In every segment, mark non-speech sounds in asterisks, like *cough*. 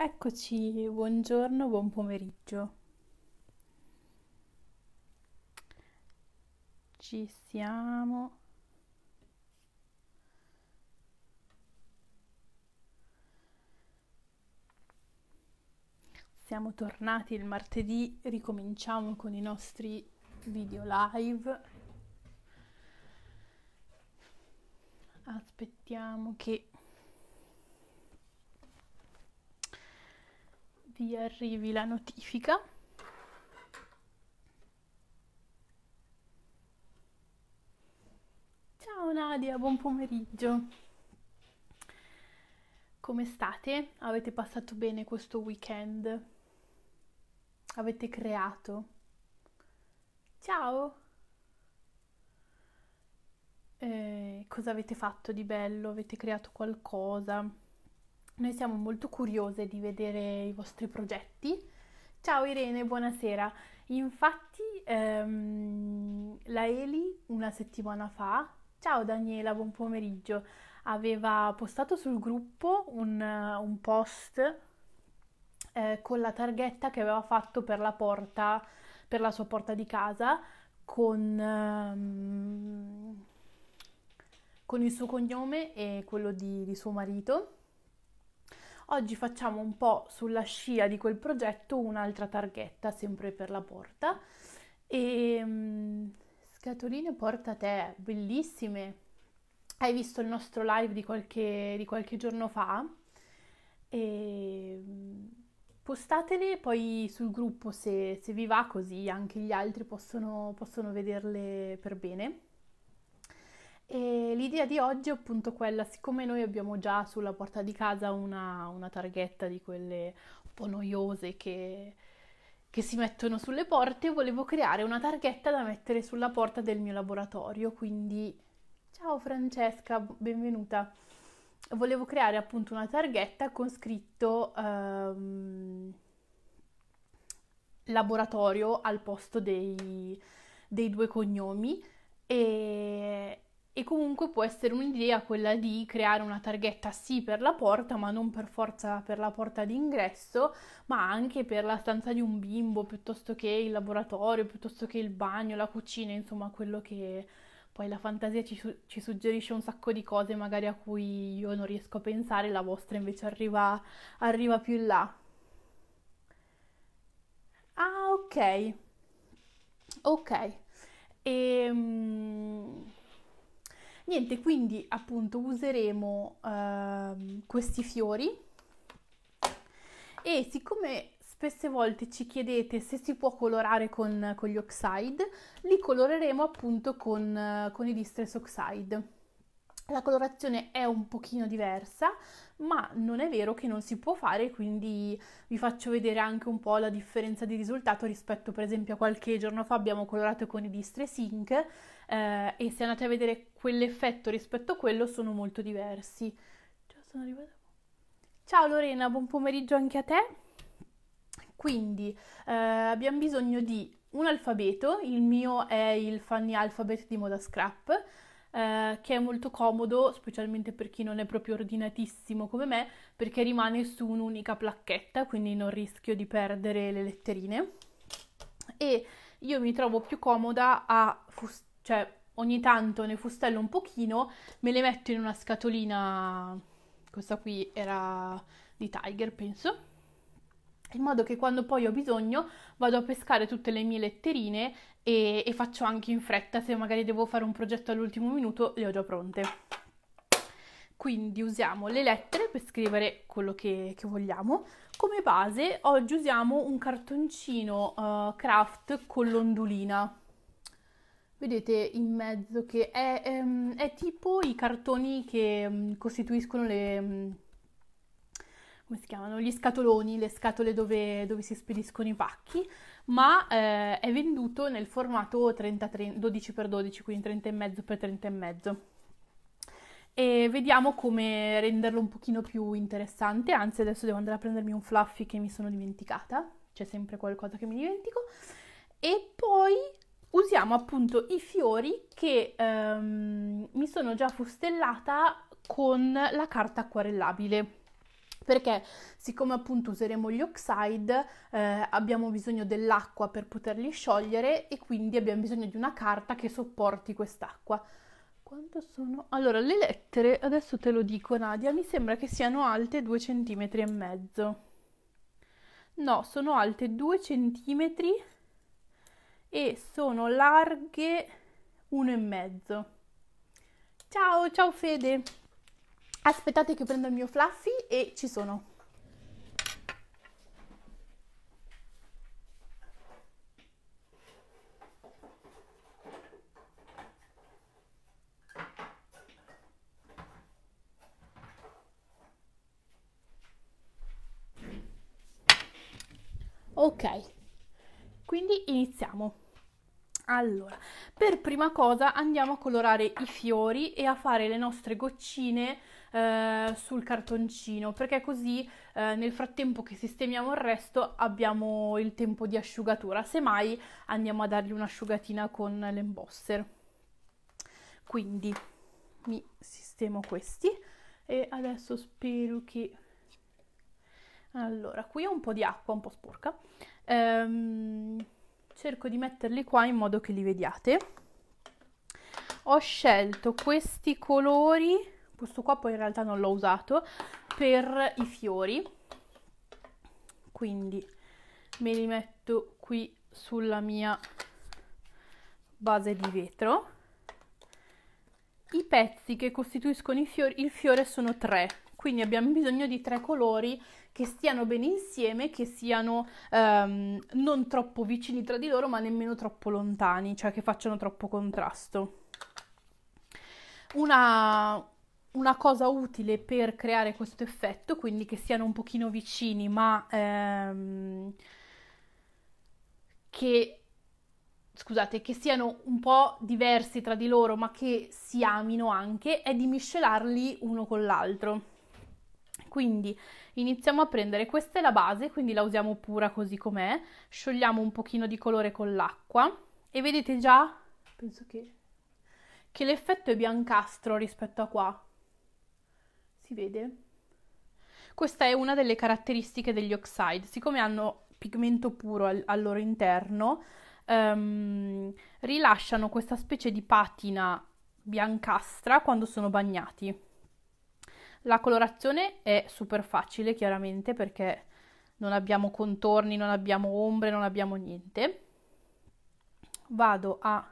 Eccoci, buongiorno, buon pomeriggio. Ci siamo. Siamo tornati il martedì, ricominciamo con i nostri video live. Aspettiamo che vi arrivi la notifica. Ciao Nadia, buon pomeriggio. Come state? Avete passato bene questo weekend? Avete creato? Ciao! Eh, cosa avete fatto di bello? Avete creato qualcosa? Noi siamo molto curiose di vedere i vostri progetti. Ciao Irene, buonasera. Infatti ehm, la Eli una settimana fa, ciao Daniela, buon pomeriggio, aveva postato sul gruppo un, un post eh, con la targhetta che aveva fatto per la porta, per la sua porta di casa con... Ehm, con il suo cognome e quello di, di suo marito Oggi facciamo un po' sulla scia di quel progetto un'altra targhetta, sempre per la porta. E mm, scatoline porta te, bellissime. Hai visto il nostro live di qualche, di qualche giorno fa? E, mm, postatele poi sul gruppo se, se, vi va, così anche gli altri possono, possono vederle per bene. E l'idea di oggi è appunto quella, siccome noi abbiamo già sulla porta di casa una, una targhetta di quelle un po' noiose che, che, si mettono sulle porte, volevo creare una targhetta da mettere sulla porta del mio laboratorio, quindi ciao Francesca, benvenuta. Volevo creare appunto una targhetta con scritto ehm, laboratorio al posto dei, dei due cognomi e e comunque può essere un'idea quella di creare una targhetta sì per la porta, ma non per forza per la porta d'ingresso, ma anche per la stanza di un bimbo, piuttosto che il laboratorio, piuttosto che il bagno, la cucina, insomma quello che poi la fantasia ci, ci suggerisce un sacco di cose magari a cui io non riesco a pensare, la vostra invece arriva, arriva più in là. Ah, ok. Ok. Ehm... Niente, quindi appunto useremo uh, questi fiori e siccome spesse volte ci chiedete se si può colorare con, con gli oxide, li coloreremo appunto con, con i distress oxide. La colorazione è un pochino diversa, ma non è vero che non si può fare, quindi vi faccio vedere anche un po' la differenza di risultato rispetto per esempio a qualche giorno fa abbiamo colorato con i Distress Ink eh, e se andate a vedere quell'effetto rispetto a quello sono molto diversi. Ciao Lorena, buon pomeriggio anche a te. Quindi eh, abbiamo bisogno di un alfabeto, il mio è il Fanny Alphabet di Moda Scrap, eh, che è molto comodo, specialmente per chi non è proprio ordinatissimo come me, perché rimane su un'unica placchetta, quindi non rischio di perdere le letterine. E io mi trovo più comoda a fustare cioè ogni tanto ne fustello un pochino, me le metto in una scatolina, questa qui era di Tiger penso, in modo che quando poi ho bisogno vado a pescare tutte le mie letterine e, e faccio anche in fretta, se magari devo fare un progetto all'ultimo minuto le ho già pronte. Quindi usiamo le lettere per scrivere quello che, che vogliamo. Come base oggi usiamo un cartoncino uh, craft con l'ondulina Vedete in mezzo che è, è, ehm, è tipo i cartoni che mm, costituiscono le, mm, come si chiamano, gli scatoloni, le scatole dove, dove si spediscono i pacchi, ma eh, è venduto nel formato 30, 12x12, quindi 30,5x30,5. E vediamo come renderlo un pochino più interessante, anzi adesso devo andare a prendermi un fluffy che mi sono dimenticata, c'è sempre qualcosa che mi dimentico. E poi usiamo appunto i fiori che ehm, mi sono già fustellata con la carta acquarellabile perché siccome appunto useremo gli oxide eh, abbiamo bisogno dell'acqua per poterli sciogliere e quindi abbiamo bisogno di una carta che sopporti quest'acqua. Quanto sono? Allora, le lettere, adesso te lo dico Nadia, mi sembra che siano alte 2 cm e mezzo. No, sono alte 2 centimetri e sono larghe uno e mezzo. Ciao, ciao Fede! Aspettate che prendo il mio fluffy e ci sono. Ok, quindi iniziamo. Allora, per prima cosa andiamo a colorare i fiori e a fare le nostre goccine eh, sul cartoncino, perché così eh, nel frattempo che sistemiamo il resto abbiamo il tempo di asciugatura, semmai andiamo a dargli un'asciugatina con l'embosser. Quindi mi sistemo questi e adesso spero che... Allora, qui ho un po' di acqua, un po' sporca, ehm, cerco di metterli qua in modo che li vediate ho scelto questi colori questo qua poi in realtà non l'ho usato per i fiori quindi me li metto qui sulla mia base di vetro i pezzi che costituiscono fiori, il fiore sono tre quindi abbiamo bisogno di tre colori che stiano bene insieme, che siano ehm, non troppo vicini tra di loro, ma nemmeno troppo lontani, cioè che facciano troppo contrasto. Una, una cosa utile per creare questo effetto, quindi che siano un pochino vicini, ma ehm, che scusate, che siano un po' diversi tra di loro, ma che si amino anche, è di miscelarli uno con l'altro. Quindi iniziamo a prendere, questa è la base, quindi la usiamo pura così com'è, sciogliamo un pochino di colore con l'acqua e vedete già, penso che, che l'effetto è biancastro rispetto a qua. Si vede? Questa è una delle caratteristiche degli oxide, siccome hanno pigmento puro al, al loro interno, um, rilasciano questa specie di patina biancastra quando sono bagnati. La colorazione è super facile chiaramente perché non abbiamo contorni, non abbiamo ombre, non abbiamo niente. Vado a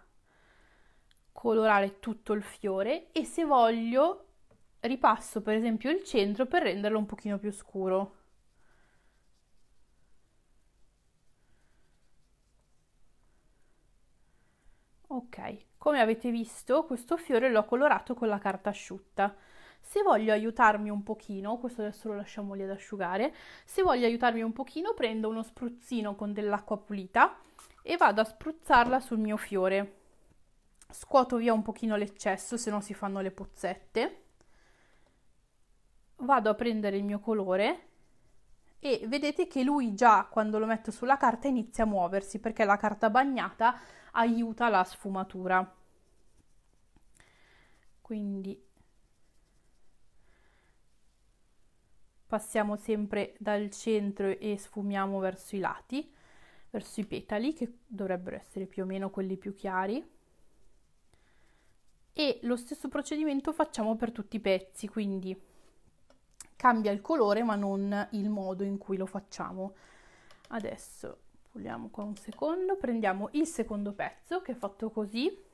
colorare tutto il fiore e se voglio ripasso per esempio il centro per renderlo un pochino più scuro. Ok, come avete visto questo fiore l'ho colorato con la carta asciutta se voglio aiutarmi un pochino, questo adesso lo lasciamo lì ad asciugare, se voglio aiutarmi un pochino prendo uno spruzzino con dell'acqua pulita e vado a spruzzarla sul mio fiore. Scuoto via un pochino l'eccesso, se no si fanno le pozzette. Vado a prendere il mio colore e vedete che lui già quando lo metto sulla carta inizia a muoversi perché la carta bagnata aiuta la sfumatura. Quindi passiamo sempre dal centro e sfumiamo verso i lati, verso i petali che dovrebbero essere più o meno quelli più chiari e lo stesso procedimento facciamo per tutti i pezzi, quindi cambia il colore ma non il modo in cui lo facciamo. Adesso puliamo qua un secondo, prendiamo il secondo pezzo che è fatto così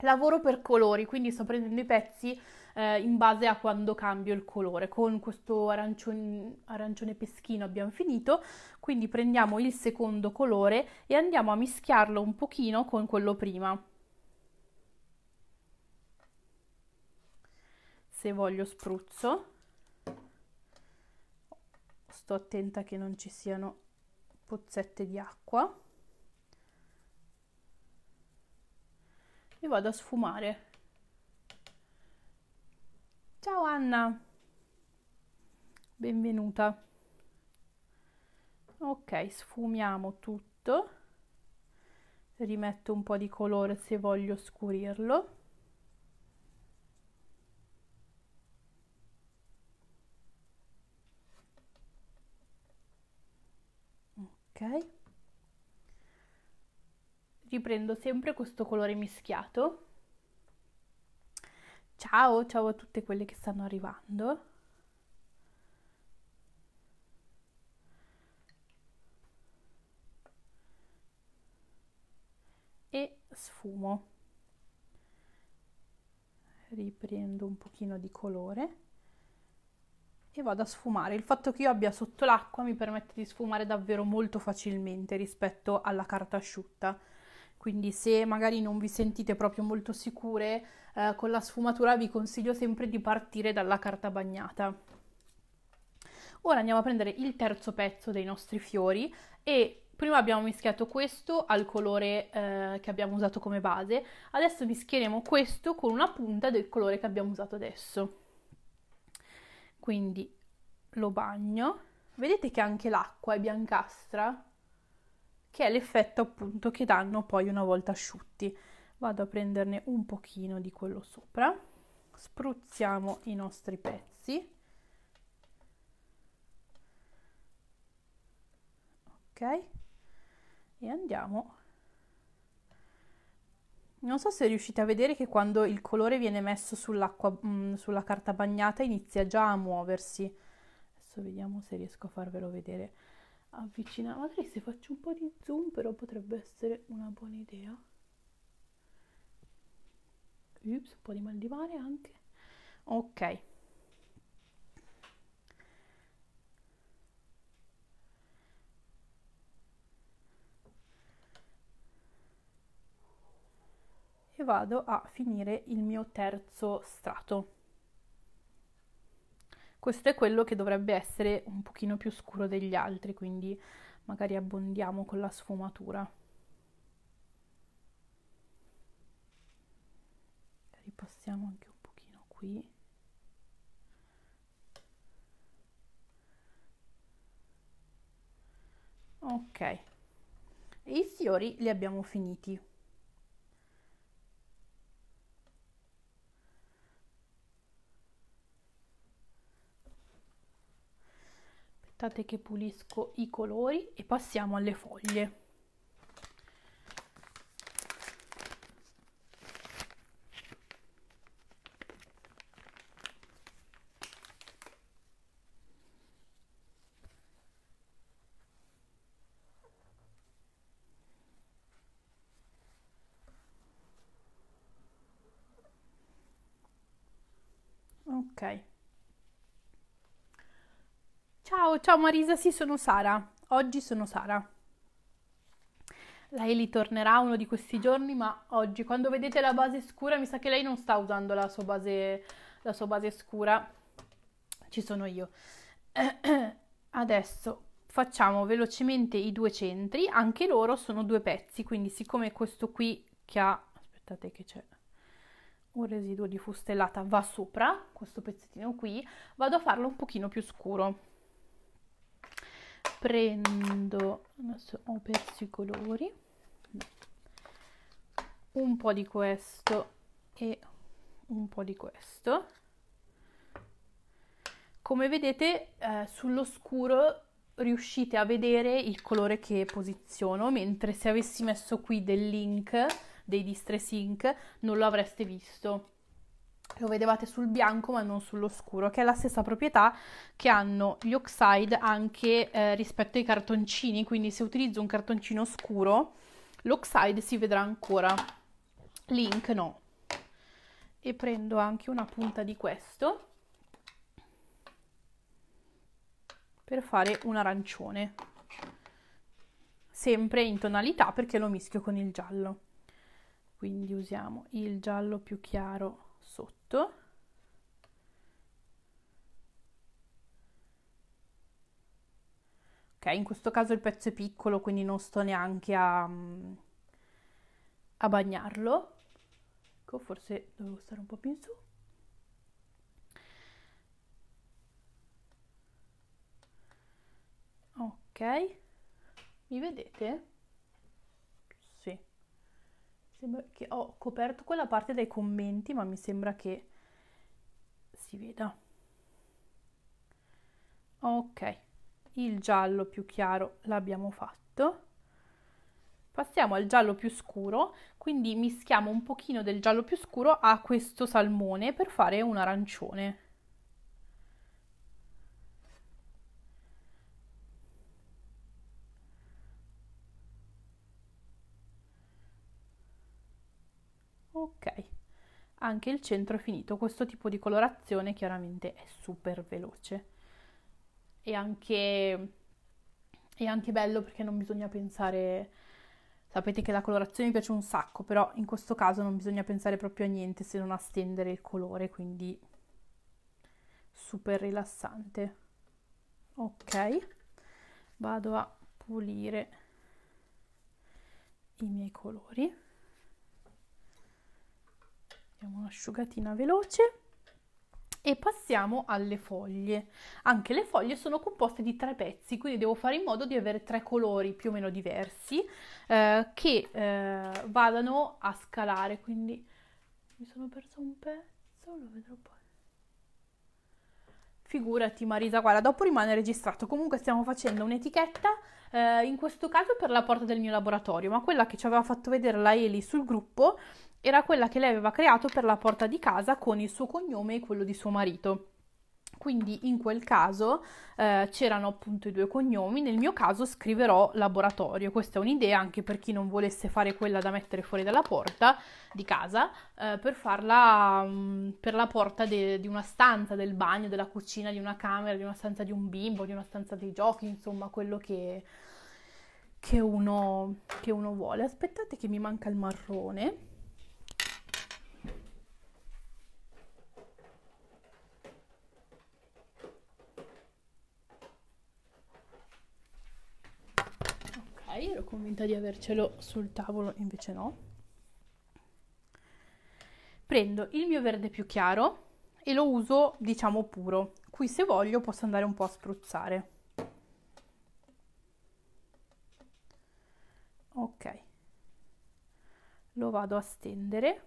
Lavoro per colori, quindi sto prendendo i pezzi eh, in base a quando cambio il colore. Con questo arancione, arancione peschino abbiamo finito, quindi prendiamo il secondo colore e andiamo a mischiarlo un pochino con quello prima. Se voglio spruzzo. Sto attenta che non ci siano pozzette di acqua. e vado a sfumare. Ciao Anna, benvenuta. Ok, sfumiamo tutto. Rimetto un po' di colore se voglio scurirlo. Okay riprendo sempre questo colore mischiato. Ciao, ciao a tutte quelle che stanno arrivando. E sfumo. Riprendo un pochino di colore e vado a sfumare. Il fatto che io abbia sotto l'acqua mi permette di sfumare davvero molto facilmente rispetto alla carta asciutta quindi se magari non vi sentite proprio molto sicure eh, con la sfumatura vi consiglio sempre di partire dalla carta bagnata. Ora andiamo a prendere il terzo pezzo dei nostri fiori e prima abbiamo mischiato questo al colore eh, che abbiamo usato come base, adesso mischieremo questo con una punta del colore che abbiamo usato adesso. Quindi lo bagno, vedete che anche l'acqua è biancastra? che è l'effetto appunto che danno poi una volta asciutti. Vado a prenderne un pochino di quello sopra, spruzziamo i nostri pezzi. Ok? E andiamo non so se riuscite a vedere che quando il colore viene messo sull'acqua, mm, sulla carta bagnata inizia già a muoversi. Adesso vediamo se riesco a farvelo vedere avvicinare magari se faccio un po' di zoom però potrebbe essere una buona idea Ups, un po' di mal di mare anche ok e vado a finire il mio terzo strato questo è quello che dovrebbe essere un pochino più scuro degli altri, quindi magari abbondiamo con la sfumatura. Ripassiamo anche un pochino qui. Ok, e i fiori li abbiamo finiti. aspettate che pulisco i colori e passiamo alle foglie ok Ciao, ciao Marisa, sì sono Sara, oggi sono Sara. Lei ritornerà uno di questi giorni, ma oggi quando vedete la base scura mi sa che lei non sta usando la sua base, la sua base scura, ci sono io. *clears throat* Adesso facciamo velocemente i due centri, anche loro sono due pezzi, quindi siccome questo qui che ha, aspettate che c'è un residuo di fustellata va sopra, questo pezzettino qui, vado a farlo un pochino più scuro prendo adesso ho perso i colori un po' di questo e un po' di questo come vedete eh, sullo scuro riuscite a vedere il colore che posiziono mentre se avessi messo qui del link dei distress ink non lo avreste visto lo vedevate sul bianco ma non sullo scuro, che è la stessa proprietà che hanno gli oxide anche eh, rispetto ai cartoncini, quindi se utilizzo un cartoncino scuro l'oxide si vedrà ancora, link no. E prendo anche una punta di questo per fare un arancione, sempre in tonalità perché lo mischio con il giallo. Quindi usiamo il giallo più chiaro sotto ok in questo caso il pezzo è piccolo quindi non sto neanche a, mm, a bagnarlo ecco forse dovevo stare un po' più in su ok mi vedete? Sembra che ho coperto quella parte dai commenti, ma mi sembra che si veda. Ok, il giallo più chiaro l'abbiamo fatto. Passiamo al giallo più scuro, quindi mischiamo un pochino del giallo più scuro a questo salmone per fare un arancione. anche il centro è finito. Questo tipo di colorazione chiaramente è super veloce. E anche, è anche bello perché non bisogna pensare... Sapete che la colorazione mi piace un sacco, però in questo caso non bisogna pensare proprio a niente se non a stendere il colore, quindi super rilassante. Ok, vado a pulire i miei colori. Diamo un'asciugatina veloce e passiamo alle foglie. Anche le foglie sono composte di tre pezzi, quindi devo fare in modo di avere tre colori più o meno diversi eh, che eh, vadano a scalare. Quindi mi sono perso un pezzo, lo vedrò poi. Figurati Marisa, guarda, dopo rimane registrato. Comunque stiamo facendo un'etichetta, eh, in questo caso per la porta del mio laboratorio, ma quella che ci aveva fatto vedere la Eli sul gruppo era quella che lei aveva creato per la porta di casa con il suo cognome e quello di suo marito. Quindi in quel caso eh, c'erano appunto i due cognomi, nel mio caso scriverò laboratorio, questa è un'idea anche per chi non volesse fare quella da mettere fuori dalla porta di casa, eh, per farla mh, mm, per la porta de- di una stanza, del bagno, della cucina, di una camera, di una stanza di un bimbo, di una stanza dei giochi, insomma quello che, che, uno, che uno vuole. Aspettate che mi manca il marrone. convinta di avercelo sul tavolo, invece no. Prendo il mio verde più chiaro e lo uso, diciamo, puro. Qui se voglio posso andare un po' a spruzzare. Ok. Lo vado a stendere.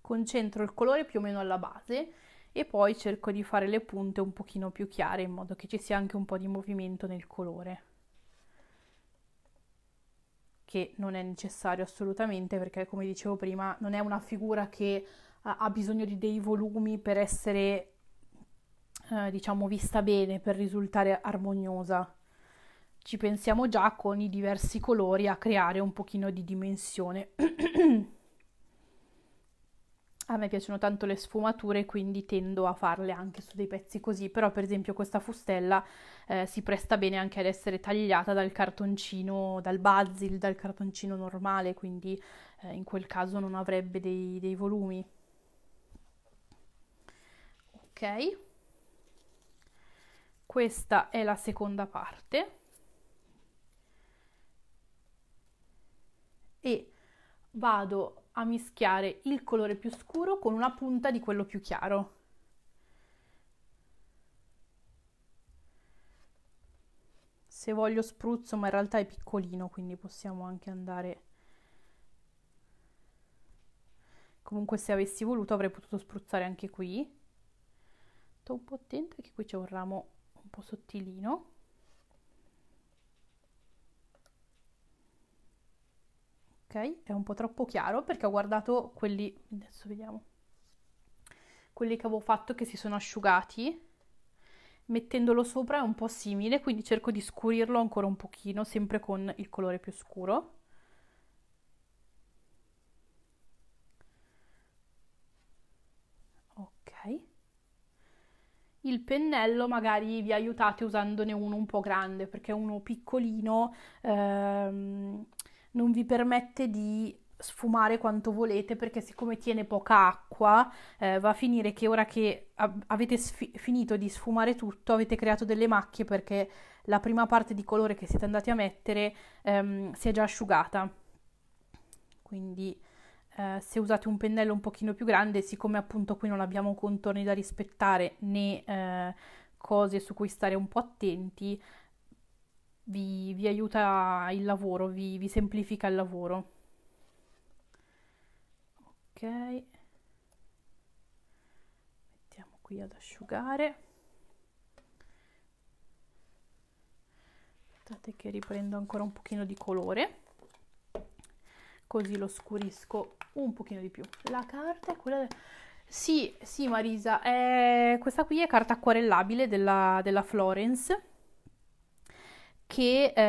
Concentro il colore più o meno alla base e poi cerco di fare le punte un pochino più chiare in modo che ci sia anche un po' di movimento nel colore che non è necessario assolutamente perché come dicevo prima non è una figura che ha bisogno di dei volumi per essere eh, diciamo vista bene per risultare armoniosa ci pensiamo già con i diversi colori a creare un pochino di dimensione *clears throat* a me piacciono tanto le sfumature, quindi tendo a farle anche su dei pezzi così, però per esempio questa fustella eh, si presta bene anche ad essere tagliata dal cartoncino, dal basil, dal cartoncino normale, quindi eh, in quel caso non avrebbe dei, dei volumi. Ok, questa è la seconda parte. E vado a mischiare il colore più scuro con una punta di quello più chiaro. Se voglio spruzzo, ma in realtà è piccolino, quindi possiamo anche andare... Comunque se avessi voluto avrei potuto spruzzare anche qui. Sto un po' attenta che qui c'è un ramo un po' sottilino. ok? È un po' troppo chiaro perché ho guardato quelli, adesso vediamo, quelli che avevo fatto che si sono asciugati, mettendolo sopra è un po' simile, quindi cerco di scurirlo ancora un pochino, sempre con il colore più scuro. Ok. Il pennello magari vi aiutate usandone uno un po' grande, perché uno piccolino... Ehm, non vi permette di sfumare quanto volete perché siccome tiene poca acqua eh, va a finire che ora che ab- avete sfi- finito di sfumare tutto avete creato delle macchie perché la prima parte di colore che siete andati a mettere ehm, si è già asciugata quindi eh, se usate un pennello un pochino più grande siccome appunto qui non abbiamo contorni da rispettare né eh, cose su cui stare un po' attenti vi, vi aiuta il lavoro, vi, vi semplifica il lavoro. Ok, mettiamo qui ad asciugare. Aspettate che riprendo ancora un pochino di colore così lo scurisco un pochino di più. La carta è quella... Sì, sì Marisa, è... Eh, questa qui è carta acquarellabile della, della Florence che eh,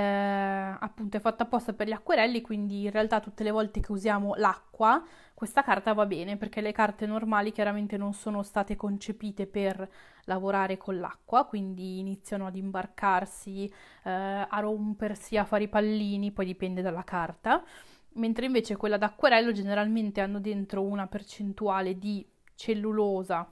appunto è fatta apposta per gli acquerelli, quindi in realtà tutte le volte che usiamo l'acqua, questa carta va bene perché le carte normali chiaramente non sono state concepite per lavorare con l'acqua, quindi iniziano ad imbarcarsi, eh, a rompersi, a fare i pallini, poi dipende dalla carta, mentre invece quella d'acquerello generalmente hanno dentro una percentuale di cellulosa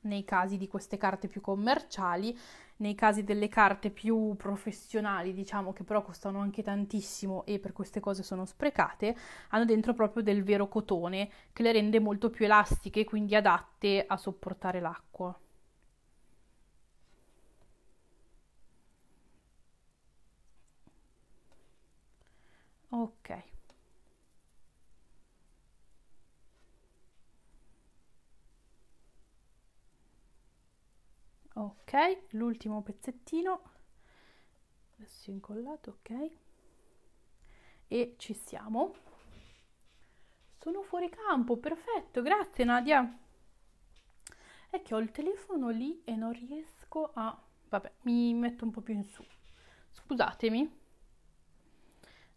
nei casi di queste carte più commerciali nei casi delle carte più professionali, diciamo che però costano anche tantissimo e per queste cose sono sprecate, hanno dentro proprio del vero cotone che le rende molto più elastiche, quindi adatte a sopportare l'acqua. Ok. ok l'ultimo pezzettino adesso incollato ok e ci siamo sono fuori campo perfetto grazie Nadia è che ho il telefono lì e non riesco a vabbè mi metto un po' più in su scusatemi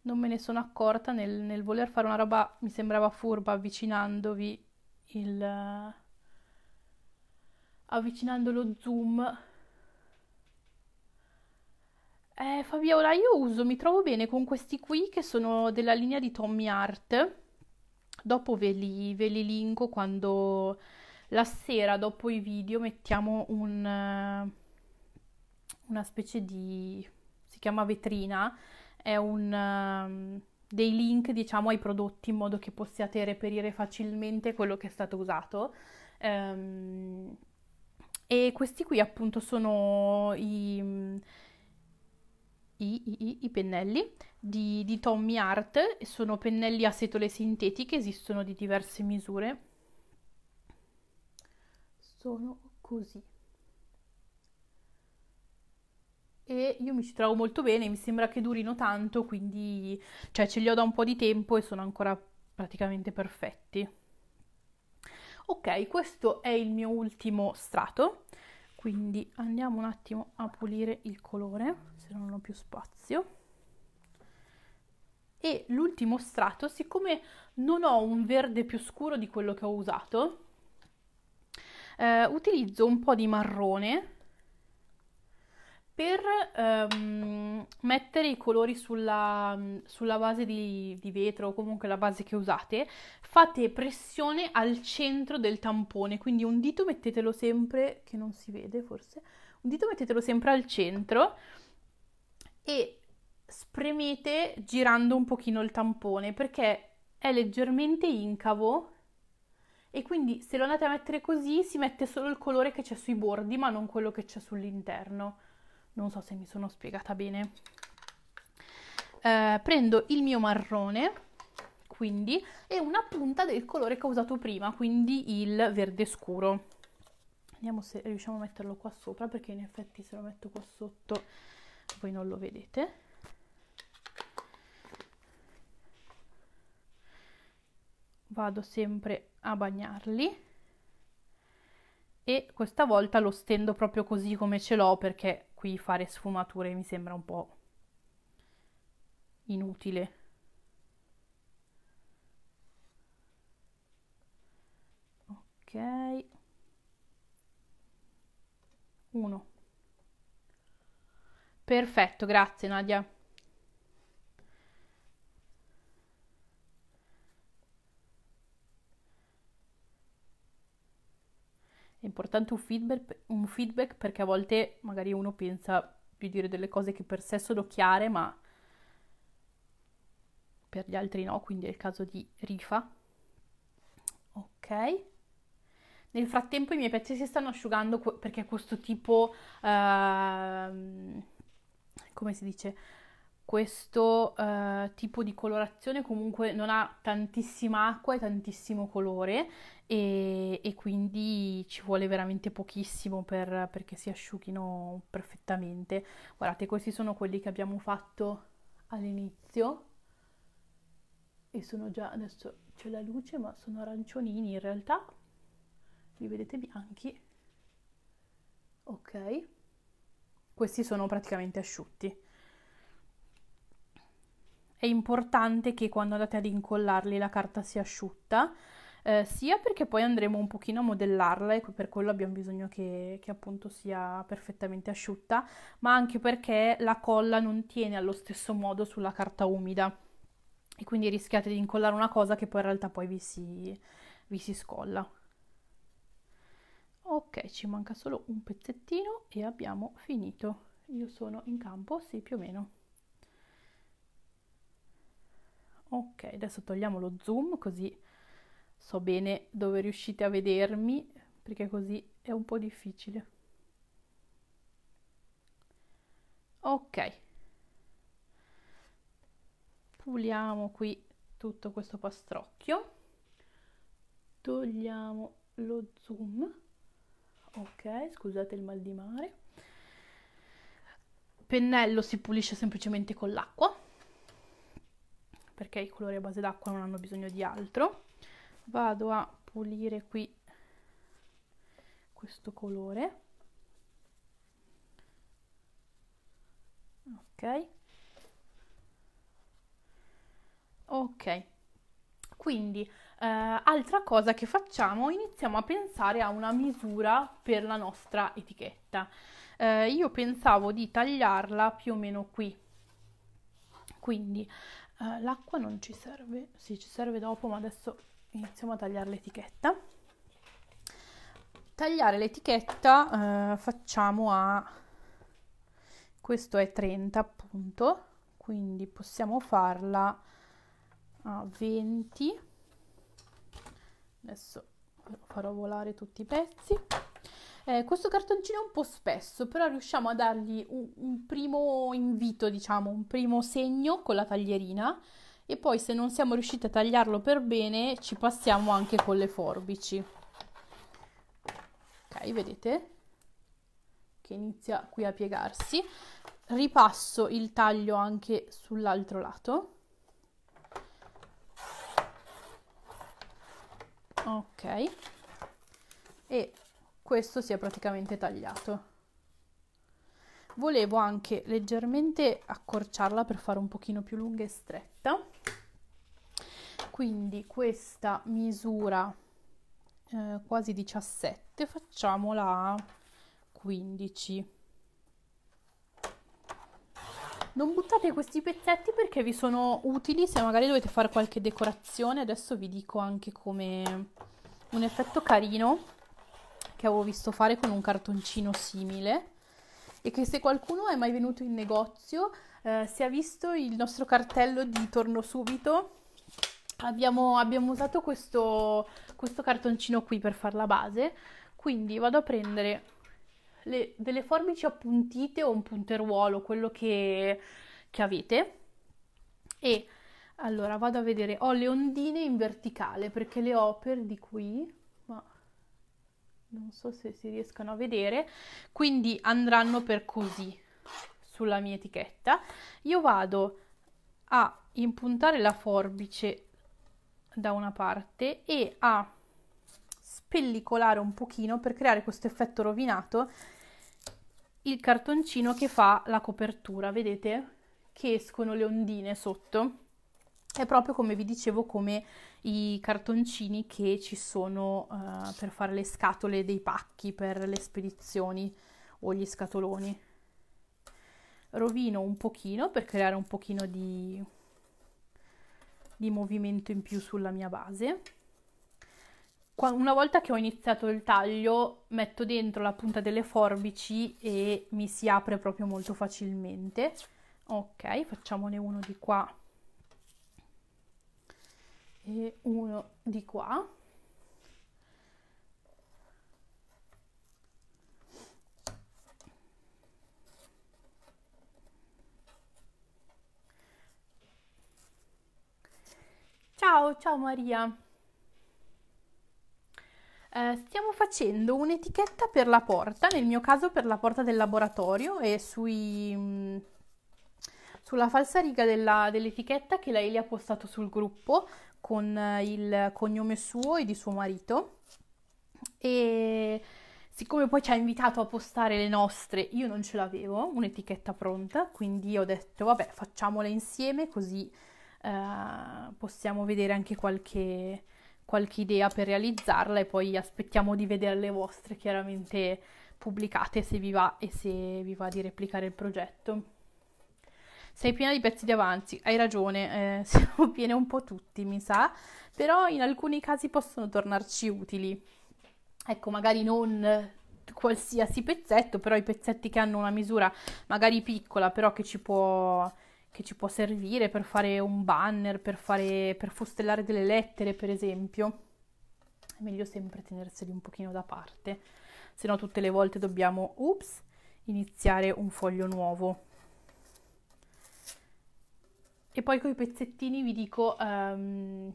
non me ne sono accorta nel, nel voler fare una roba mi sembrava furba avvicinandovi il avvicinando lo zoom. Eh, Fabiola, io uso, mi trovo bene con questi qui che sono della linea di Tommy Art. Dopo ve li, ve li linko quando la sera dopo i video mettiamo un, eh, una specie di... si chiama vetrina, è un ehm, dei link diciamo ai prodotti in modo che possiate reperire facilmente quello che è stato usato. Um, e questi qui appunto sono i, i, i, i pennelli di, di Tommy Art, sono pennelli a setole sintetiche, esistono di diverse misure. Sono così. E io mi ci trovo molto bene, mi sembra che durino tanto, quindi cioè ce li ho da un po' di tempo e sono ancora praticamente perfetti ok questo è il mio ultimo strato quindi andiamo un attimo a pulire il colore se non ho più spazio e l'ultimo strato siccome non ho un verde più scuro di quello che ho usato eh, utilizzo un po' di marrone per ehm, mettere i colori sulla, sulla base di, di, vetro o comunque la base che usate, fate pressione al centro del tampone, quindi un dito mettetelo sempre, che non si vede forse, un dito mettetelo sempre al centro e spremete girando un pochino il tampone perché è leggermente incavo e quindi se lo andate a mettere così si mette solo il colore che c'è sui bordi ma non quello che c'è sull'interno non so se mi sono spiegata bene eh, prendo il mio marrone quindi e una punta del colore che ho usato prima quindi il verde scuro vediamo se riusciamo a metterlo qua sopra perché in effetti se lo metto qua sotto voi non lo vedete vado sempre a bagnarli e questa volta lo stendo proprio così come ce l'ho perché qui fare sfumature mi sembra un po' inutile. Ok. Uno. Perfetto, grazie Nadia. È importante un feedback, un feedback perché a volte magari uno pensa di dire delle cose che per sé sono chiare, ma per gli altri no, quindi è il caso di Rifa. Ok. Nel frattempo i miei pezzi si stanno asciugando perché questo tipo, uh, come si dice, questo eh, tipo di colorazione comunque non ha tantissima acqua e tantissimo colore e, e quindi ci vuole veramente pochissimo per, perché si asciughino perfettamente. Guardate, questi sono quelli che abbiamo fatto all'inizio e sono già, adesso c'è la luce ma sono aranciolini in realtà, li vedete bianchi, ok, questi sono praticamente asciutti è importante che quando andate ad incollarli la carta sia asciutta, eh, sia perché poi andremo un pochino a modellarla e per quello abbiamo bisogno che, che appunto sia perfettamente asciutta, ma anche perché la colla non tiene allo stesso modo sulla carta umida e quindi rischiate di incollare una cosa che poi in realtà poi vi si, vi si scolla. Ok, ci manca solo un pezzettino e abbiamo finito. Io sono in campo, sì, più o meno. ok adesso togliamo lo zoom così so bene dove riuscite a vedermi perché così è un po' difficile ok puliamo qui tutto questo pastrocchio togliamo lo zoom ok scusate il mal di mare pennello si pulisce semplicemente con l'acqua perché i colori a base d'acqua non hanno bisogno di altro vado a pulire qui questo colore ok ok quindi eh, altra cosa che facciamo iniziamo a pensare a una misura per la nostra etichetta eh, io pensavo di tagliarla più o meno qui quindi eh, l'acqua non ci serve sì ci serve dopo ma adesso iniziamo a tagliare l'etichetta tagliare l'etichetta eh, facciamo a questo è 30 appunto quindi possiamo farla a 20 adesso farò volare tutti i pezzi eh, questo cartoncino è un po' spesso, però riusciamo a dargli un, un primo invito, diciamo, un primo segno con la taglierina e poi se non siamo riusciti a tagliarlo per bene ci passiamo anche con le forbici. Ok, vedete? Che inizia qui a piegarsi. Ripasso il taglio anche sull'altro lato. ok e questo si è praticamente tagliato. Volevo anche leggermente accorciarla per fare un pochino più lunga e stretta. Quindi questa misura eh, quasi 17, facciamola 15. Non buttate questi pezzetti perché vi sono utili se magari dovete fare qualche decorazione. Adesso vi dico anche come un effetto carino che avevo visto fare con un cartoncino simile e che se qualcuno è mai venuto in negozio, eh, se ha visto il nostro cartello di Torno Subito, abbiamo, abbiamo usato questo, questo, cartoncino qui per fare la base. Quindi vado a prendere le, delle forbici appuntite o un punteruolo, quello che, che avete. E allora vado a vedere, ho le ondine in verticale perché le ho per di qui non so se si riescono a vedere, quindi andranno per così sulla mia etichetta. Io vado a impuntare la forbice da una parte e a spellicolare un pochino per creare questo effetto rovinato il cartoncino che fa la copertura, vedete? Che escono le ondine sotto. È proprio come vi dicevo come i cartoncini che ci sono uh, per fare le scatole dei pacchi per le spedizioni o gli scatoloni. Rovino un pochino per creare un pochino di, di movimento in più sulla mia base. Una volta che ho iniziato il taglio metto dentro la punta delle forbici e mi si apre proprio molto facilmente. Ok, facciamone uno di qua e uno di qua ciao ciao Maria eh, stiamo facendo un'etichetta per la porta, nel mio caso per la porta del laboratorio e sui, mh, mm, sulla falsariga dell'etichetta che lei le ha postato sul gruppo con il cognome suo e di suo marito e siccome poi ci ha invitato a postare le nostre, io non ce l'avevo, un'etichetta pronta, quindi ho detto vabbè facciamole insieme così eh, possiamo vedere anche qualche, qualche idea per realizzarla e poi aspettiamo di vedere le vostre chiaramente pubblicate se vi va e se vi va di replicare il progetto. Sei piena di pezzi di avanzi, hai ragione, eh, siamo *laughs* piene un po' tutti, mi sa, però in alcuni casi possono tornarci utili. Ecco, magari non qualsiasi pezzetto, però i pezzetti che hanno una misura magari piccola, però che ci può, che ci può servire per fare un banner, per, fare, per fustellare delle lettere, per esempio. È meglio sempre tenerseli un pochino da parte, se no tutte le volte dobbiamo, ups, iniziare un foglio nuovo e poi con i pezzettini vi dico um,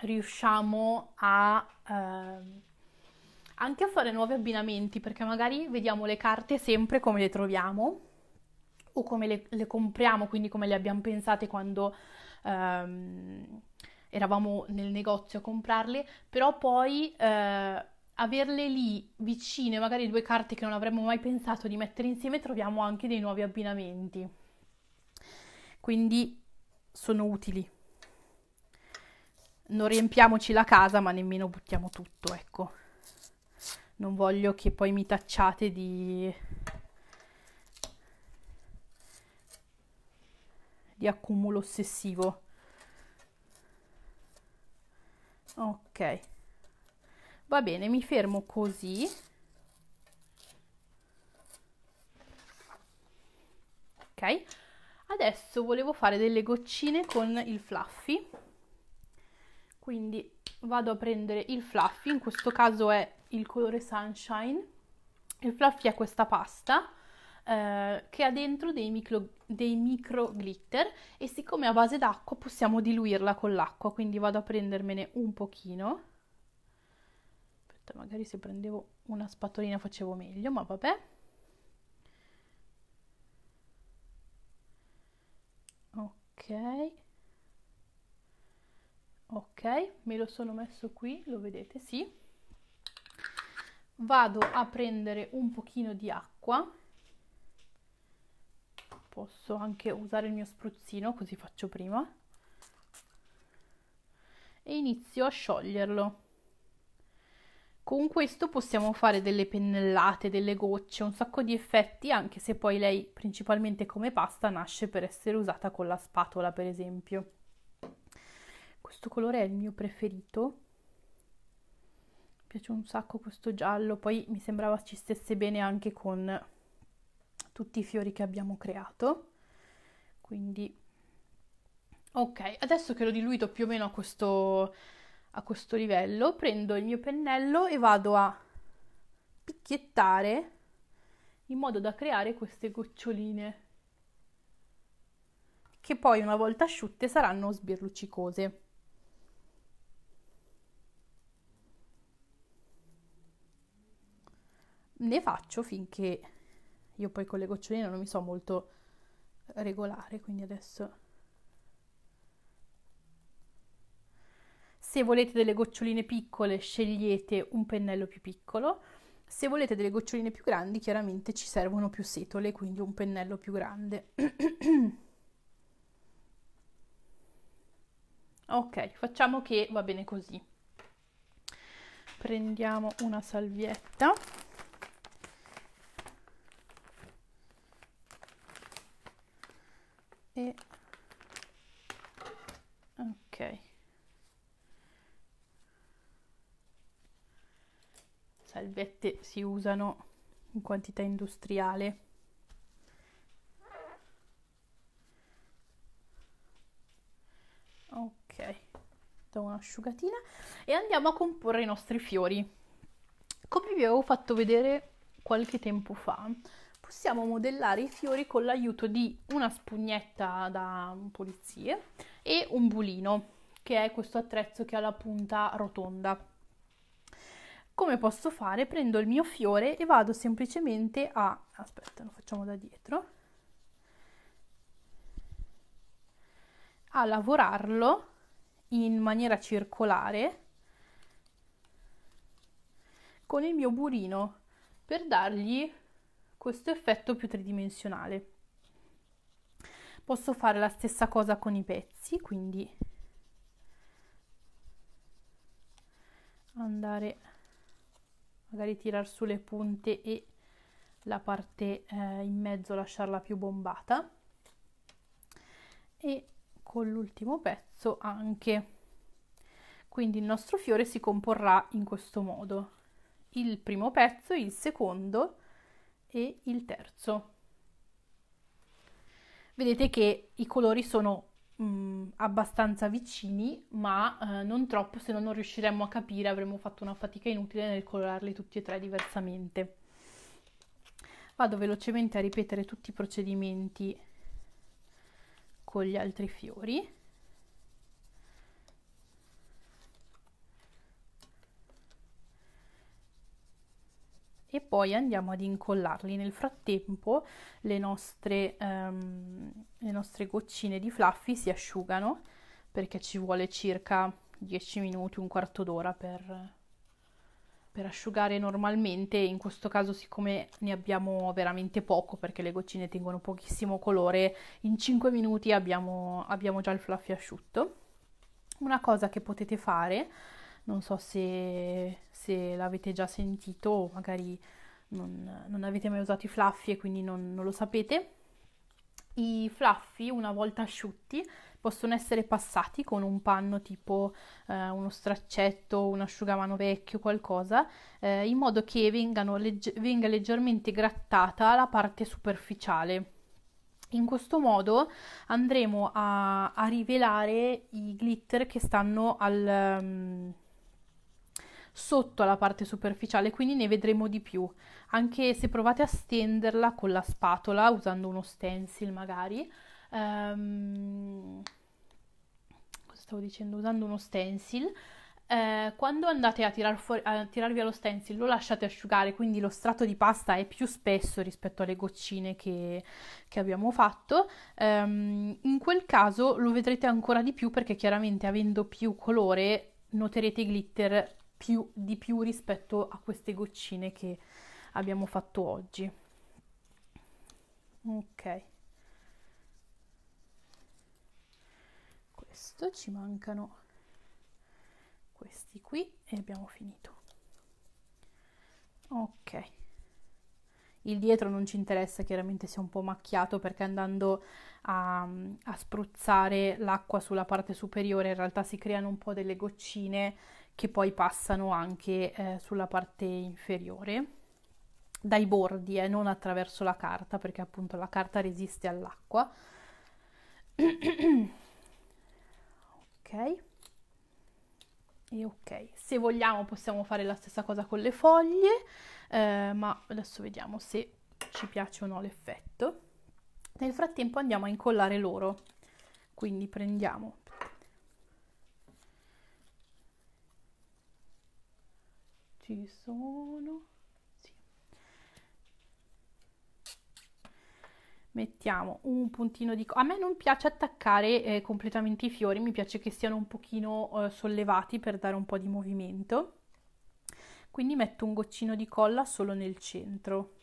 riusciamo a um, anche a fare nuovi abbinamenti perché magari vediamo le carte sempre come le troviamo o come le, le compriamo quindi come le abbiamo pensate quando um, eravamo nel negozio a comprarle però poi uh, averle lì vicine, magari due carte che non avremmo mai pensato di mettere insieme, troviamo anche dei nuovi abbinamenti. Quindi sono utili. Non riempiamoci la casa, ma nemmeno buttiamo tutto, ecco. Non voglio che poi mi tacciate di di accumulo ossessivo. Ok. Va bene, mi fermo così. Ok. Adesso volevo fare delle goccine con il fluffy, quindi vado a prendere il fluffy, in questo caso è il colore Sunshine. Il fluffy è questa pasta eh, che ha dentro dei micro, dei micro glitter e siccome è a base d'acqua possiamo diluirla con l'acqua, quindi vado a prendermene un pochino. Aspetta, magari se prendevo una spatolina facevo meglio, ma vabbè. ok me lo sono messo qui lo vedete sì vado a prendere un pochino di acqua posso anche usare il mio spruzzino così faccio prima e inizio a scioglierlo con questo possiamo fare delle pennellate, delle gocce, un sacco di effetti, anche se poi lei principalmente come pasta nasce per essere usata con la spatola, per esempio. Questo colore è il mio preferito. Mi piace un sacco questo giallo, poi mi sembrava ci stesse bene anche con tutti i fiori che abbiamo creato. Quindi Ok, adesso che l'ho diluito più o meno a questo a questo livello, prendo il mio pennello e vado a picchiettare in modo da creare queste goccioline che poi una volta asciutte saranno sbirluccicose. Ne faccio finché io poi con le goccioline non mi so molto regolare, quindi adesso Se volete delle goccioline piccole scegliete un pennello più piccolo, se volete delle goccioline più grandi chiaramente ci servono più setole, quindi un pennello più grande. *clears throat* ok, facciamo che va bene così. Prendiamo una salvietta. salvette si usano in quantità industriale. Ok, do un'asciugatina e andiamo a comporre i nostri fiori. Come vi avevo fatto vedere qualche tempo fa, possiamo modellare i fiori con l'aiuto di una spugnetta da pulizie e un bulino, che è questo attrezzo che ha la punta rotonda come posso fare? Prendo il mio fiore e vado semplicemente a... aspetta, lo facciamo da dietro. A lavorarlo in maniera circolare con il mio burino per dargli questo effetto più tridimensionale. Posso fare la stessa cosa con i pezzi, quindi andare magari tirar su le punte e la parte eh, in mezzo lasciarla più bombata e con l'ultimo pezzo anche quindi il nostro fiore si comporrà in questo modo il primo pezzo il secondo e il terzo vedete che i colori sono mh, mm, abbastanza vicini, ma eh, non troppo, se no non riusciremmo a capire, avremmo fatto una fatica inutile nel colorarli tutti e tre diversamente. Vado velocemente a ripetere tutti i procedimenti con gli altri fiori. e poi andiamo ad incollarli. Nel frattempo le nostre, um, le nostre goccine di fluffy si asciugano perché ci vuole circa 10 minuti, un quarto d'ora per, per asciugare normalmente. In questo caso siccome ne abbiamo veramente poco perché le goccine tengono pochissimo colore, in 5 minuti abbiamo, abbiamo già il fluffy asciutto. Una cosa che potete fare, non so se se l'avete già sentito o magari non, non avete mai usato i flaffi e quindi non, non lo sapete. I flaffi, una volta asciutti, possono essere passati con un panno tipo eh, uno straccetto, un asciugamano vecchio, qualcosa, eh, in modo che legge- venga leggermente grattata la parte superficiale. In questo modo andremo a, a rivelare i glitter che stanno al... Um, sotto la parte superficiale, quindi ne vedremo di più. Anche se provate a stenderla con la spatola, usando uno stencil magari, ehm, cosa stavo dicendo? Usando uno stencil, eh, quando andate a, tirar fuori, a tirar via lo stencil lo lasciate asciugare, quindi lo strato di pasta è più spesso rispetto alle goccine che, che abbiamo fatto. Um, in quel caso lo vedrete ancora di più perché chiaramente avendo più colore noterete i glitter più, di più rispetto a queste goccine che abbiamo fatto oggi ok questo ci mancano questi qui e abbiamo finito ok il dietro non ci interessa chiaramente si è un po' macchiato perché andando a, a spruzzare l'acqua sulla parte superiore in realtà si creano un po' delle goccine che poi passano anche eh, sulla parte inferiore dai bordi e eh, non attraverso la carta perché appunto la carta resiste all'acqua *clears throat* ok e ok se vogliamo possiamo fare la stessa cosa con le foglie eh, ma adesso vediamo se ci piace o no l'effetto nel frattempo andiamo a incollare l'oro quindi prendiamo ci sono sì. mettiamo un puntino di a me non piace attaccare eh, completamente i fiori mi piace che siano un pochino eh, sollevati per dare un po' di movimento quindi metto un goccino di colla solo nel centro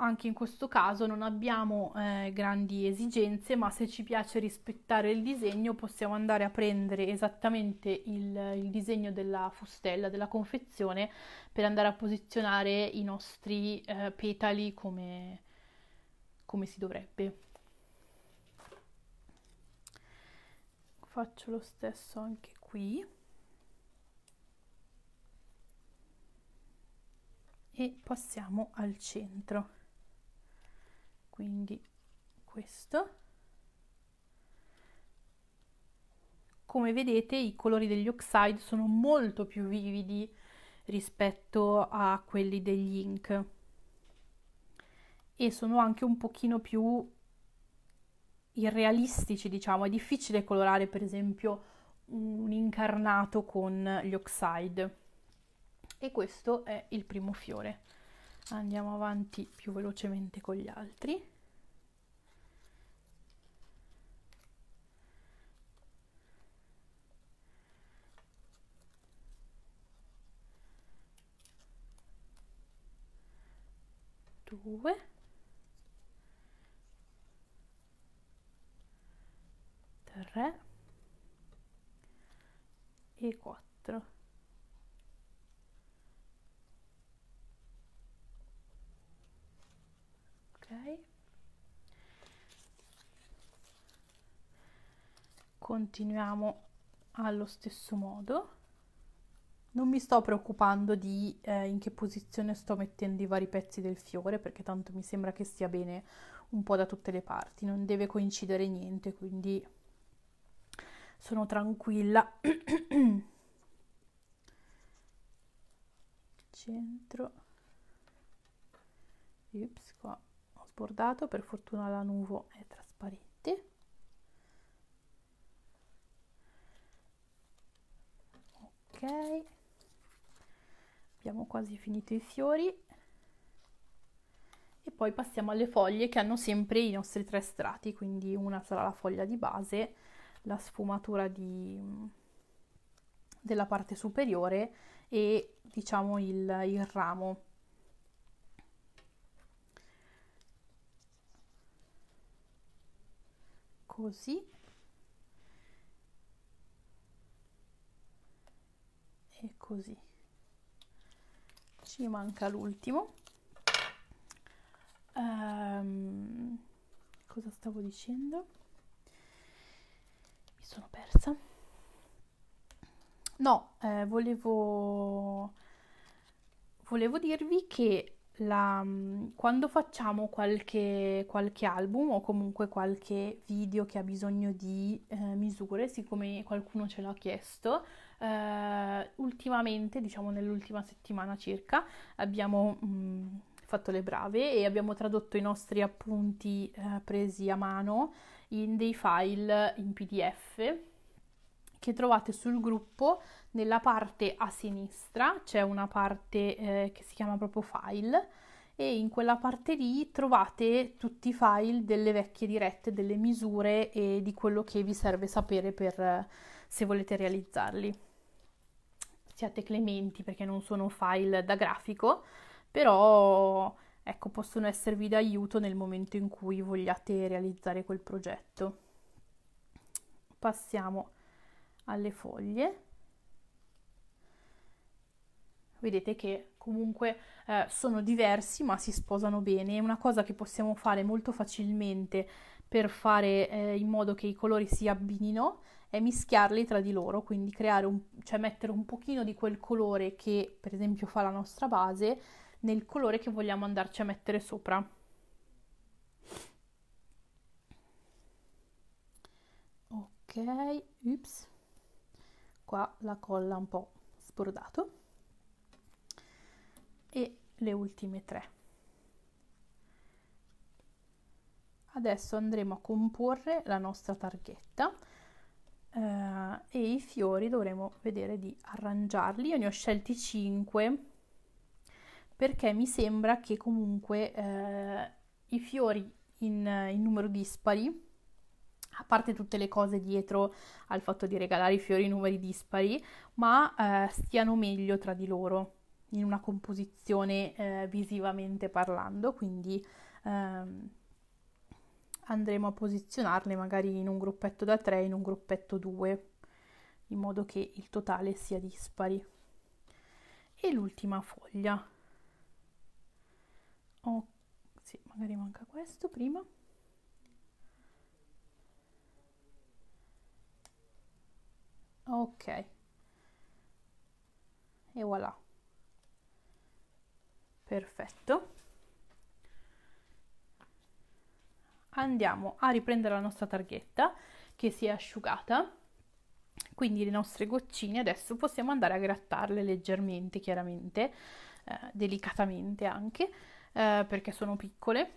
anche in questo caso non abbiamo eh, grandi esigenze, ma se ci piace rispettare il disegno possiamo andare a prendere esattamente il, il disegno della fustella, della confezione, per andare a posizionare i nostri eh, petali come, come si dovrebbe. Faccio lo stesso anche qui. E passiamo al centro quindi questo come vedete i colori degli oxide sono molto più vividi rispetto a quelli degli ink e sono anche un pochino più irrealistici diciamo è difficile colorare per esempio un incarnato con gli oxide e questo è il primo fiore andiamo avanti più velocemente con gli altri due tre e quattro continuiamo allo stesso modo non mi sto preoccupando di eh, in che posizione sto mettendo i vari pezzi del fiore perché tanto mi sembra che stia bene un po' da tutte le parti non deve coincidere niente quindi sono tranquilla *coughs* centro Ups, qua bordato, per fortuna la nuvo è trasparente. Ok, abbiamo quasi finito i fiori e poi passiamo alle foglie che hanno sempre i nostri tre strati, quindi una sarà la foglia di base, la sfumatura di, della parte superiore e diciamo il, il ramo così e così ci manca l'ultimo um, cosa stavo dicendo mi sono persa no eh, volevo volevo dirvi che la, mm, quando facciamo qualche, qualche, album o comunque qualche video che ha bisogno di eh, misure, siccome qualcuno ce l'ha chiesto, eh, ultimamente, diciamo nell'ultima settimana circa, abbiamo mh, mm, fatto le brave e abbiamo tradotto i nostri appunti eh, presi a mano in dei file in PDF che trovate sul gruppo nella parte a sinistra c'è una parte eh, che si chiama proprio file e in quella parte lì trovate tutti i file delle vecchie dirette, delle misure e di quello che vi serve sapere per eh, se volete realizzarli. Siate clementi perché non sono file da grafico, però ecco, possono esservi d'aiuto nel momento in cui vogliate realizzare quel progetto. Passiamo a alle foglie. Vedete che comunque eh, sono diversi ma si sposano bene. una cosa che possiamo fare molto facilmente per fare eh, in modo che i colori si abbinino è mischiarli tra di loro, quindi creare un, cioè mettere un pochino di quel colore che per esempio fa la nostra base nel colore che vogliamo andarci a mettere sopra. Ok, ups qua la colla un po' sbordato e le ultime tre adesso andremo a comporre la nostra targhetta eh, e i fiori dovremo vedere di arrangiarli io ne ho scelti 5 perché mi sembra che comunque eh, i fiori in, in numero dispari a parte tutte le cose dietro al fatto di regalare i fiori numeri dispari, ma eh, stiano meglio tra di loro in una composizione eh, visivamente parlando, quindi ehm, andremo a posizionarle magari in un gruppetto da 3 in un gruppetto 2, in modo che il totale sia dispari. E l'ultima foglia. Oh, sì, magari manca questo prima. ok e voilà perfetto andiamo a riprendere la nostra targhetta che si è asciugata quindi le nostre goccine adesso possiamo andare a grattarle leggermente chiaramente eh, delicatamente anche eh, perché sono piccole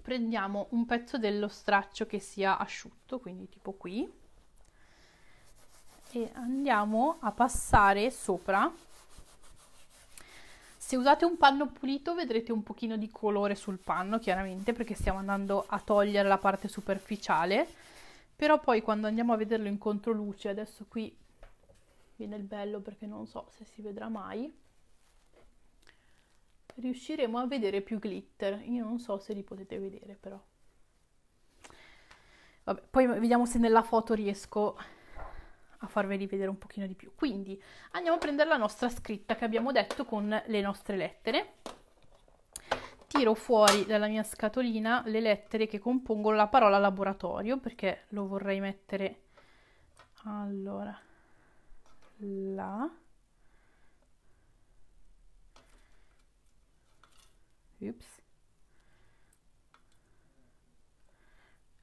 prendiamo un pezzo dello straccio che sia asciutto quindi tipo qui e andiamo a passare sopra se usate un panno pulito vedrete un pochino di colore sul panno chiaramente perché stiamo andando a togliere la parte superficiale però poi quando andiamo a vederlo in controluce adesso qui viene il bello perché non so se si vedrà mai riusciremo a vedere più glitter io non so se li potete vedere però Vabbè, poi vediamo se nella foto riesco a farveli vedere un pochino di più. Quindi andiamo a prendere la nostra scritta che abbiamo detto con le nostre lettere. Tiro fuori dalla mia scatolina le lettere che compongono la parola laboratorio perché lo vorrei mettere allora la Ups.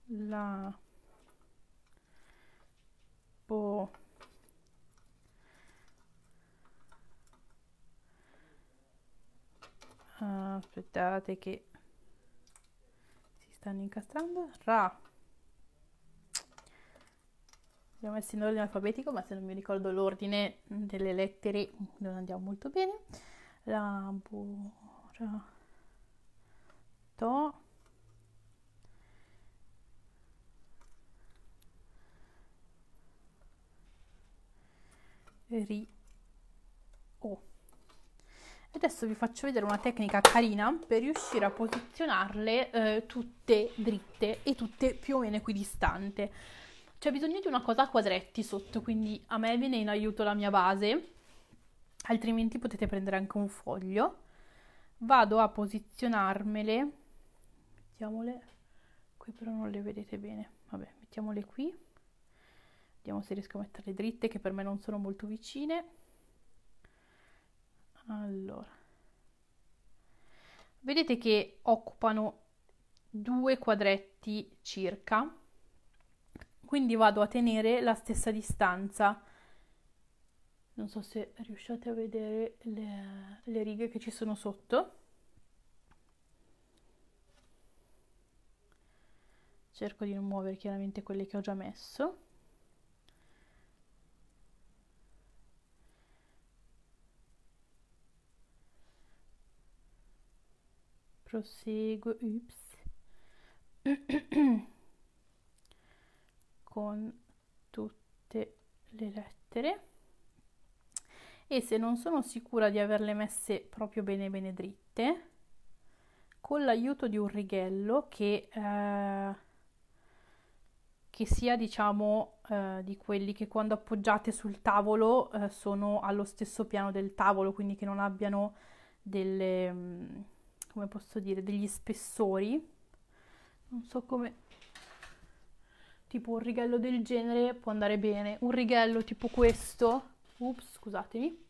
la troppo ah, aspettate che si stanno incastrando ra abbiamo messo in ordine alfabetico ma se non mi ricordo l'ordine delle lettere non andiamo molto bene ra bu ra to ri o adesso vi faccio vedere una tecnica carina per riuscire a posizionarle eh, tutte dritte e tutte più o meno equidistante c'è bisogno di una cosa a quadretti sotto quindi a me viene in aiuto la mia base altrimenti potete prendere anche un foglio vado a posizionarmele mettiamole qui però non le vedete bene vabbè mettiamole qui vediamo se riesco a metterle dritte che per me non sono molto vicine allora vedete che occupano due quadretti circa quindi vado a tenere la stessa distanza non so se riusciate a vedere le, le righe che ci sono sotto cerco di non muovere chiaramente quelle che ho già messo proseguo ups, *clears throat* con tutte le lettere e se non sono sicura di averle messe proprio bene bene dritte con l'aiuto di un righello che, eh, che sia diciamo eh, di quelli che quando appoggiate sul tavolo eh, sono allo stesso piano del tavolo quindi che non abbiano delle mm, come posso dire, degli spessori, non so come, tipo un righello del genere può andare bene, un righello tipo questo, ups, scusatemi,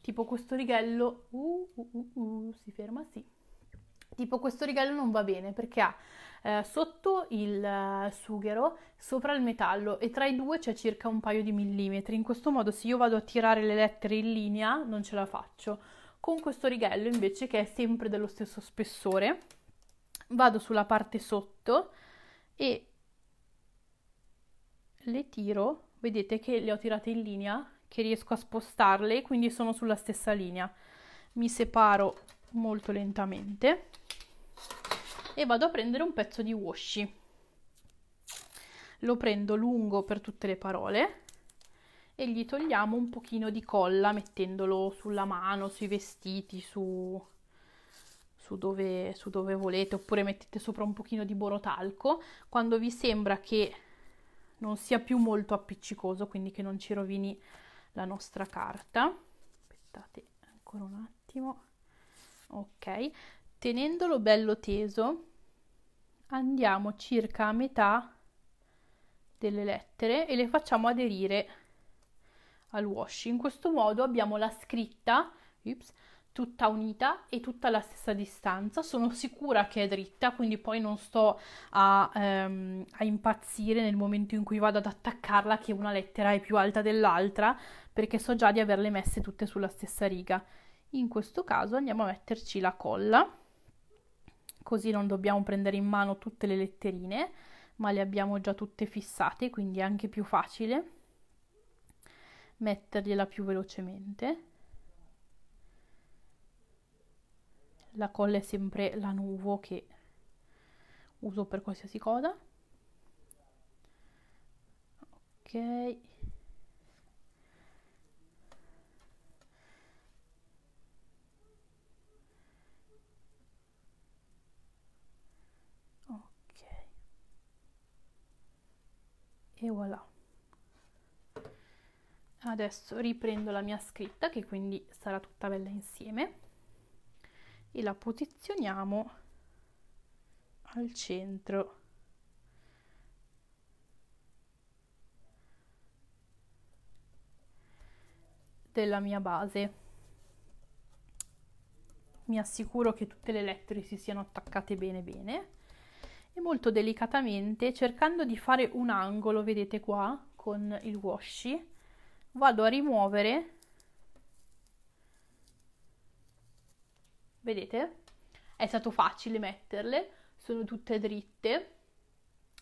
tipo questo righello, uh, uh, uh, uh si ferma, sì, tipo questo righello non va bene perché ha eh, sotto il eh, sughero, sopra il metallo e tra i due c'è circa un paio di millimetri, in questo modo se io vado a tirare le lettere in linea non ce la faccio, con questo righello invece che è sempre dello stesso spessore vado sulla parte sotto e le tiro vedete che le ho tirate in linea che riesco a spostarle quindi sono sulla stessa linea mi separo molto lentamente e vado a prendere un pezzo di washi lo prendo lungo per tutte le parole e gli togliamo un pochino di colla mettendolo sulla mano, sui vestiti, su, su, dove, su dove volete, oppure mettete sopra un pochino di borotalco quando vi sembra che non sia più molto appiccicoso, quindi che non ci rovini la nostra carta. Aspettate ancora un attimo. Ok, tenendolo bello teso andiamo circa a metà delle lettere e le facciamo aderire al washi. In questo modo abbiamo la scritta ups, tutta unita e tutta alla stessa distanza. Sono sicura che è dritta, quindi poi non sto a, ehm, a impazzire nel momento in cui vado ad attaccarla che una lettera è più alta dell'altra, perché so già di averle messe tutte sulla stessa riga. In questo caso andiamo a metterci la colla, così non dobbiamo prendere in mano tutte le letterine, ma le abbiamo già tutte fissate, quindi è anche più facile mettergliela più velocemente. La colla è sempre la nuvo che uso per qualsiasi cosa. Ok. Ok. E voilà adesso riprendo la mia scritta che quindi sarà tutta bella insieme e la posizioniamo al centro della mia base mi assicuro che tutte le lettere si siano attaccate bene bene e molto delicatamente cercando di fare un angolo vedete qua con il washi vado a rimuovere vedete è stato facile metterle sono tutte dritte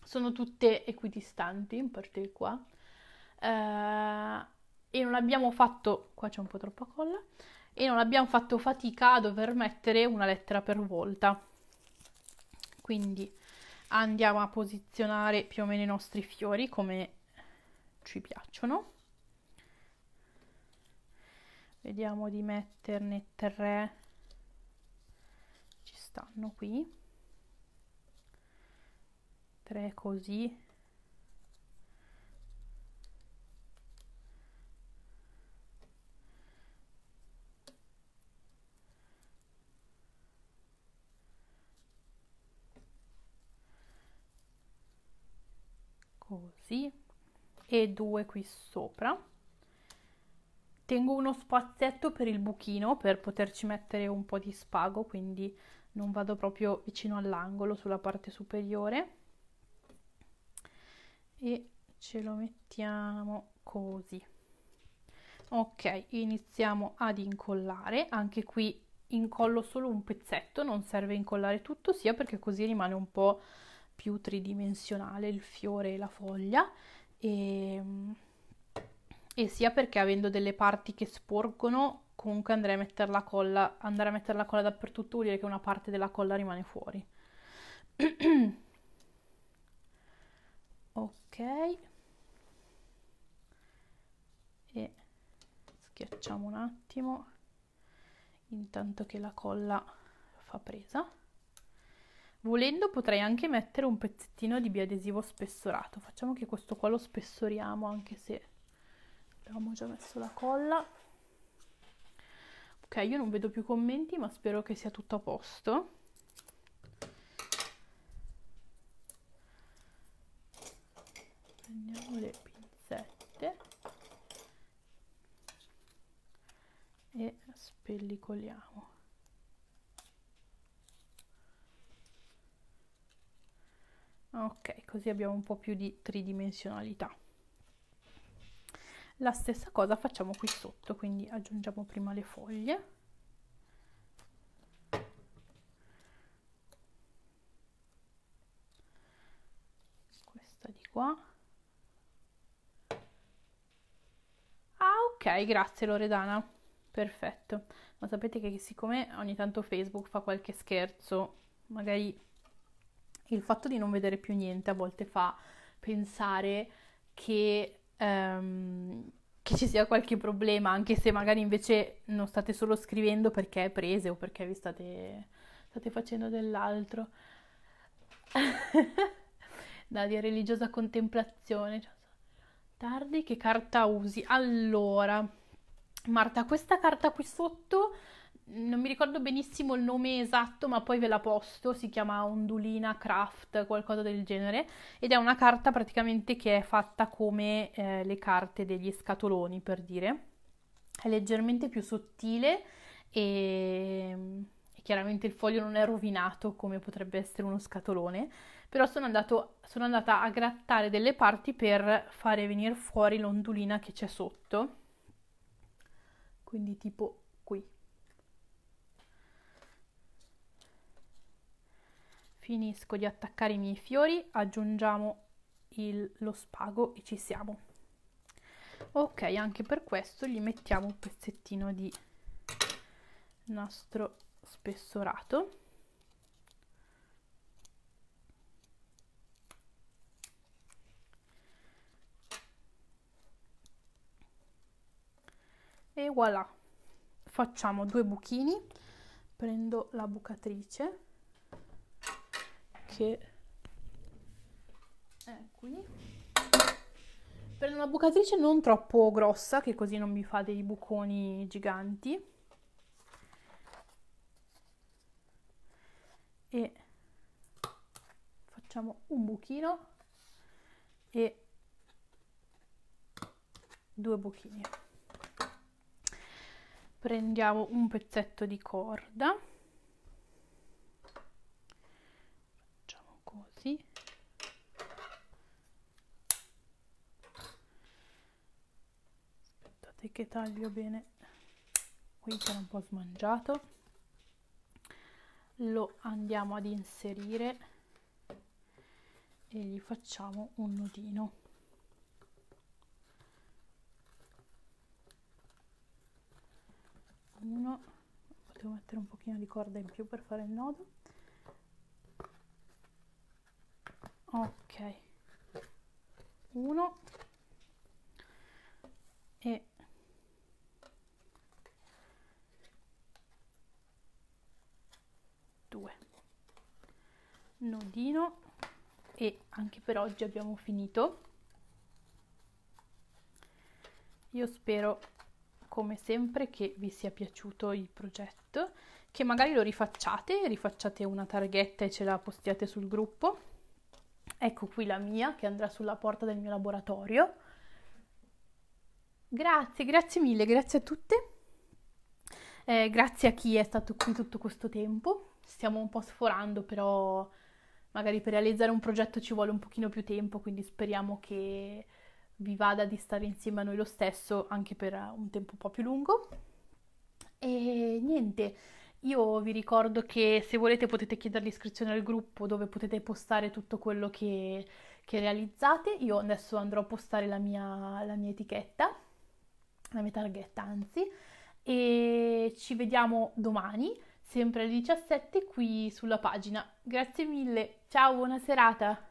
sono tutte equidistanti in parte qua uh, e non abbiamo fatto qua c'è un po' troppa colla e non abbiamo fatto fatica a dover mettere una lettera per volta quindi andiamo a posizionare più o meno i nostri fiori come ci piacciono vediamo di metterne tre ci stanno qui tre così così e due qui sopra Tengo uno spazietto per il buchino per poterci mettere un po' di spago, quindi non vado proprio vicino all'angolo sulla parte superiore. E ce lo mettiamo così. Ok, iniziamo ad incollare, anche qui incollo solo un pezzetto, non serve incollare tutto, sia perché così rimane un po' più tridimensionale il fiore e la foglia e ehm, e sia perché avendo delle parti che sporgono comunque andrei a mettere la colla, andare a mettere la colla dappertutto vuol dire che una parte della colla rimane fuori. *clears throat* ok. E schiacciamo un attimo intanto che la colla fa presa. Volendo potrei anche mettere un pezzettino di biadesivo spessorato. Facciamo che questo qua lo spessoriamo anche se abbiamo già messo la colla ok io non vedo più commenti ma spero che sia tutto a posto prendiamo le pinzette e spellicoliamo ok così abbiamo un po' più di tridimensionalità la stessa cosa facciamo qui sotto quindi aggiungiamo prima le foglie questa di qua ah ok grazie Loredana perfetto ma sapete che siccome ogni tanto Facebook fa qualche scherzo magari il fatto di non vedere più niente a volte fa pensare che ehm, che ci sia qualche problema, anche se magari invece non state solo scrivendo perché è prese o perché vi state, state facendo dell'altro. Nadia, *laughs* religiosa contemplazione. Cioè, tardi, che carta usi? Allora, Marta, questa carta qui sotto non mi ricordo benissimo il nome esatto, ma poi ve la posto, si chiama Ondulina Craft, qualcosa del genere, ed è una carta praticamente che è fatta come eh, le carte degli scatoloni, per dire. È leggermente più sottile e, e chiaramente il foglio non è rovinato come potrebbe essere uno scatolone, però sono, andato, sono andata a grattare delle parti per fare venire fuori l'ondulina che c'è sotto. Quindi tipo finisco di attaccare i miei fiori, aggiungiamo il, lo spago e ci siamo. Ok, anche per questo gli mettiamo un pezzettino di nastro spessorato. E voilà, facciamo due buchini, prendo la bucatrice che eccoli prendo una bucatrice non troppo grossa che così non mi fa dei buconi giganti e facciamo un buchino e due buchini prendiamo un pezzetto di corda così aspettate che taglio bene qui che era un po' smangiato lo andiamo ad inserire e gli facciamo un nodino uno potevo mettere un pochino di corda in più per fare il nodo ok 1 e 2 nodino e anche per oggi abbiamo finito io spero come sempre che vi sia piaciuto il progetto che magari lo rifacciate rifacciate una targhetta e ce la postiate sul gruppo Ecco qui la mia che andrà sulla porta del mio laboratorio. Grazie, grazie mille, grazie a tutte. Eh, grazie a chi è stato qui tutto questo tempo. Stiamo un po' sforando, però magari per realizzare un progetto ci vuole un pochino più tempo, quindi speriamo che vi vada di stare insieme a noi lo stesso anche per un tempo un po' più lungo. E niente, io vi ricordo che se volete potete chiedere l'iscrizione al gruppo dove potete postare tutto quello che, che realizzate. Io adesso andrò a postare la mia, la mia etichetta, la mia targhetta anzi, e ci vediamo domani, sempre alle 17 qui sulla pagina. Grazie mille, ciao, buona serata!